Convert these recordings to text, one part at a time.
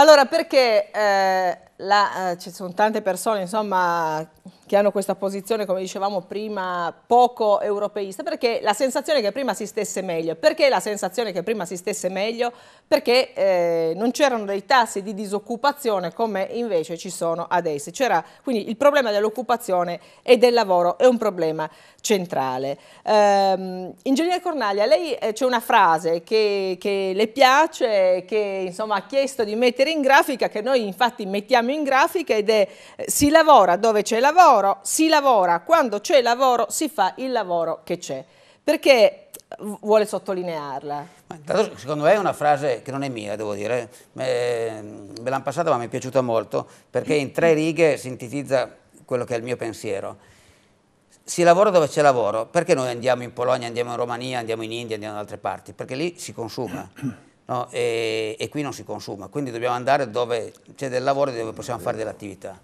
Allora, perché eh, la, eh, ci sono tante persone insomma, che hanno questa posizione, come dicevamo prima, poco europeista, perché la sensazione che prima si stesse meglio. Perché la sensazione che prima si stesse meglio? Perché eh, non c'erano dei tassi di disoccupazione come invece ci sono adesso. quindi il problema dell'occupazione e del lavoro è un problema centrale. Ehm, Ingegner Cornaglia, lei eh, c'è una frase che, che le piace, che insomma, ha chiesto di mettere in grafica, che noi infatti mettiamo siamo in grafica ed è eh, si lavora dove c'è lavoro, si lavora quando c'è lavoro, si fa il lavoro che c'è. Perché eh, vuole sottolinearla? Ma, secondo me è una frase che non è mia, devo dire, eh. Eh, me, me l'hanno passata ma mi è piaciuta molto, perché in tre righe sintetizza quello che è il mio pensiero si lavora dove c'è lavoro, perché noi andiamo in Polonia, andiamo in Romania, andiamo in India, andiamo da in altre parti? Perché lì si consuma no? e, e, qui non si consuma, quindi dobbiamo andare dove c'è del lavoro e dove possiamo fare dell'attività.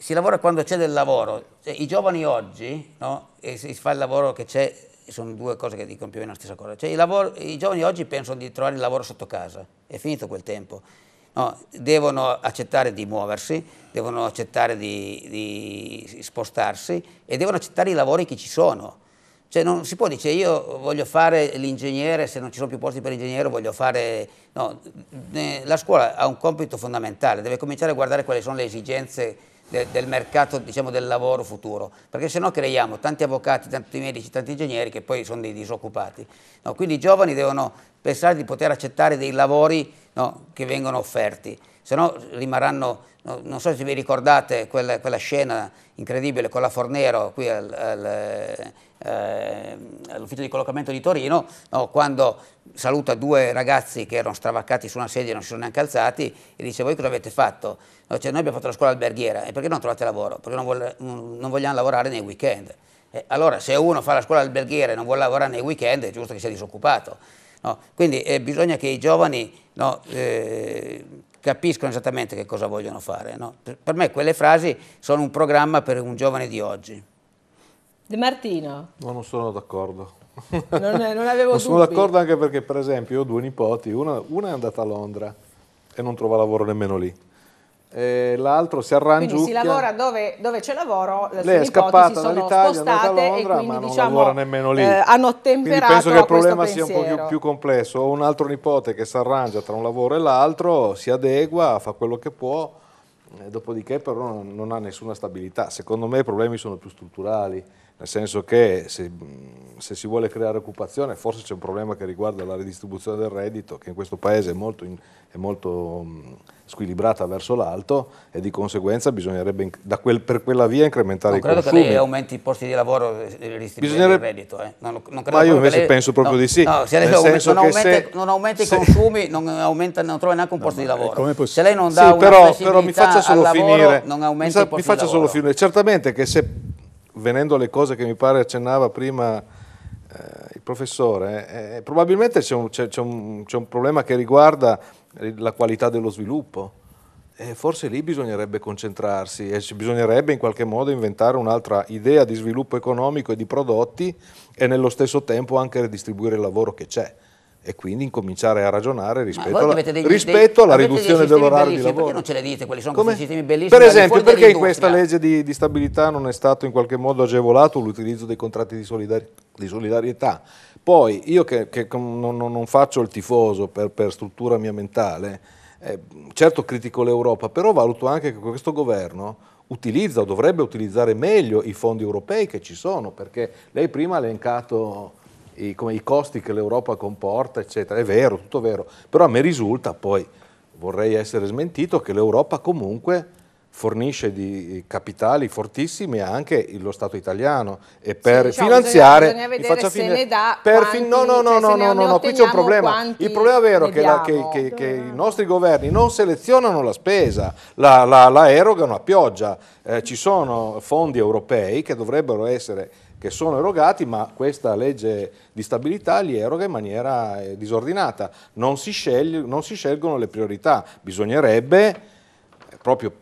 Si lavora quando c'è del lavoro, cioè, i giovani oggi, no? si fa il lavoro che c'è, sono due cose che dicono più o meno la stessa cosa, cioè, i, lavoro, i giovani oggi pensano di trovare il lavoro sotto casa, è finito quel tempo, No, devono accettare di muoversi, devono accettare di, di, spostarsi e devono accettare i lavori che ci sono. Cioè non si può dire io voglio fare l'ingegnere, se non ci sono più posti per l'ingegnere voglio fare... No, eh, la scuola ha un compito fondamentale, deve cominciare a guardare quali sono le esigenze de, del mercato diciamo, del lavoro futuro, perché se no creiamo tanti avvocati, tanti medici, tanti ingegneri che poi sono dei disoccupati. No, quindi i giovani devono pensare di poter accettare dei lavori no, che vengono offerti se no rimarranno, non so se vi ricordate quella, quella scena incredibile con la Fornero qui al, al, eh, all'ufficio di collocamento di Torino, no, quando saluta due ragazzi che erano stravaccati su una sedia e non si sono neanche alzati e dice voi cosa avete fatto? No, cioè, noi abbiamo fatto la scuola alberghiera e perché non trovate lavoro? Perché non, vuole, non vogliamo lavorare nei weekend. allora se uno fa la scuola alberghiera e non vuole lavorare nei weekend è giusto che sia disoccupato. No? Quindi eh, bisogna che i giovani no, eh, capiscano esattamente che cosa vogliono fare. No? Per me quelle frasi sono un programma per un giovane di oggi. De Martino. No, non sono d'accordo. Non, non, avevo non sono d'accordo anche perché per esempio ho due nipoti, una, una è andata a Londra e non trova lavoro nemmeno lì e l'altro Serran Quindi Giucchia. si lavora dove, dove c'è lavoro, le Lei scappata sono spostate è Londra, e quindi non diciamo, nemmeno lì. Eh, hanno ottemperato quindi penso che il problema sia un po' più, più, complesso. Ho un altro nipote che si arrangia tra un lavoro e l'altro, si adegua, fa quello che può eh, dopodiché però non, ha nessuna stabilità. Secondo me i problemi sono più strutturali, nel senso che se, se si vuole creare occupazione forse c'è un problema che riguarda la redistribuzione del reddito, che in questo Paese è molto, in, è molto squilibrata verso l'alto e di conseguenza bisognerebbe quel, per quella via incrementare non i consumi. Non credo che lei aumenti i posti di lavoro ridistribuendo il reddito. Eh. Non, non ma io invece lei... penso proprio no, di sì. No, se aumenta, non, aumenta, se... non aumenta i consumi, se... non, aumenta, non trova neanche un posto di lavoro. Se lei non dà sì, una però, però mi faccio faccia solo finire. Non aumenta mi, sa, mi faccia solo finire. Certamente che se, venendo alle cose che mi pare accennava prima eh, il professore, eh, eh probabilmente c'è un, un, un, problema che riguarda la qualità dello sviluppo. Eh, forse lì bisognerebbe concentrarsi e bisognerebbe in qualche modo inventare un'altra idea di sviluppo economico e di prodotti e nello stesso tempo anche redistribuire il lavoro che c'è e quindi incominciare a ragionare rispetto alla, degli, rispetto dei, riduzione dell'orario di lavoro. Perché non ce le dite quali sono Come? questi sistemi bellissimi? Per esempio, perché in questa legge di, di, stabilità non è stato in qualche modo agevolato l'utilizzo dei contratti di, solidari di solidarietà? Poi io che, che non, non, faccio il tifoso per, per struttura mia mentale, eh, certo critico l'Europa, però valuto anche che questo governo utilizza o dovrebbe utilizzare meglio i fondi europei che ci sono, perché lei prima ha elencato i, come, i costi che l'Europa comporta, eccetera. È vero, tutto vero, però a me risulta poi, vorrei essere smentito, che l'Europa comunque fornisce di eh, capitali fortissimi anche lo Stato italiano e per sì, diciamo, cioè, finanziare bisogna, bisogna faccia se fine, dà, quanti, fin, no no no cioè, no no, no, no qui c'è un problema il problema vero è che, la, che, che, che, i nostri governi non selezionano la spesa la, la, la erogano a pioggia eh, ci sono fondi europei che dovrebbero essere che sono erogati, ma questa legge di stabilità li eroga in maniera eh, disordinata. Non si, sceglie, non si scelgono le priorità. Bisognerebbe, eh, proprio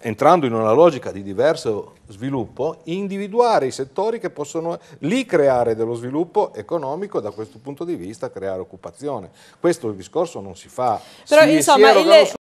entrando in una logica di diverso sviluppo, individuare i settori che possono lì creare dello sviluppo economico, e da questo punto di vista creare occupazione. Questo discorso non si fa. Però, si, insomma, si